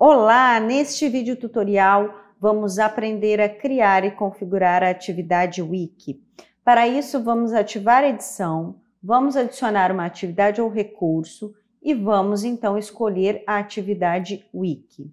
Olá! Neste vídeo tutorial vamos aprender a criar e configurar a atividade Wiki. Para isso, vamos ativar a edição, vamos adicionar uma atividade ou recurso e vamos então escolher a atividade Wiki.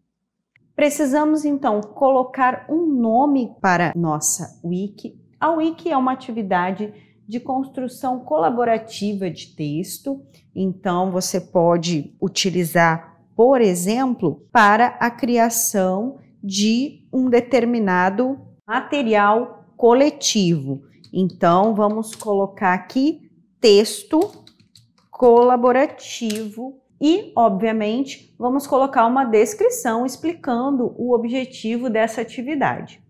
Precisamos então colocar um nome para nossa Wiki. A Wiki é uma atividade de construção colaborativa de texto, então você pode utilizar por exemplo, para a criação de um determinado material coletivo. Então, vamos colocar aqui texto colaborativo e, obviamente, vamos colocar uma descrição explicando o objetivo dessa atividade.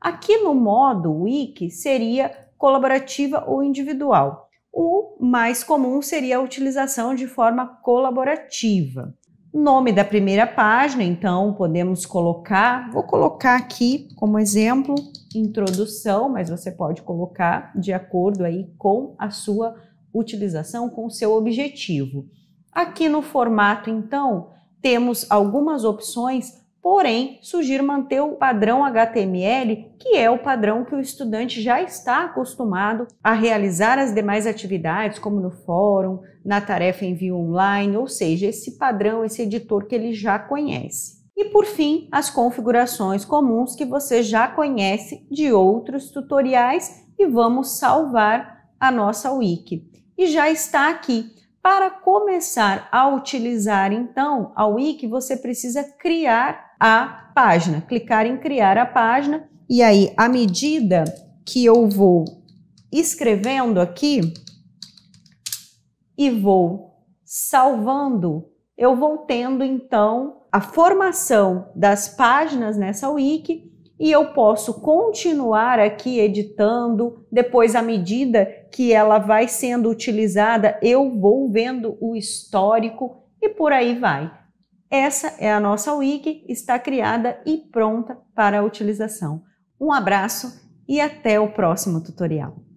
Aqui no modo Wiki seria colaborativa ou individual. O mais comum seria a utilização de forma colaborativa. Nome da primeira página, então podemos colocar, vou colocar aqui como exemplo, introdução, mas você pode colocar de acordo aí com a sua utilização, com o seu objetivo. Aqui no formato, então, temos algumas opções Porém, sugiro manter o padrão HTML, que é o padrão que o estudante já está acostumado a realizar as demais atividades, como no fórum, na tarefa envio online, ou seja, esse padrão, esse editor que ele já conhece. E por fim, as configurações comuns que você já conhece de outros tutoriais e vamos salvar a nossa wiki. E já está aqui. Para começar a utilizar, então, a Wiki, você precisa criar a página, clicar em criar a página, e aí, à medida que eu vou escrevendo aqui e vou salvando, eu vou tendo, então, a formação das páginas nessa Wiki e eu posso continuar aqui editando. Depois, à medida que ela vai sendo utilizada, eu vou vendo o histórico e por aí vai. Essa é a nossa wiki, está criada e pronta para utilização. Um abraço e até o próximo tutorial.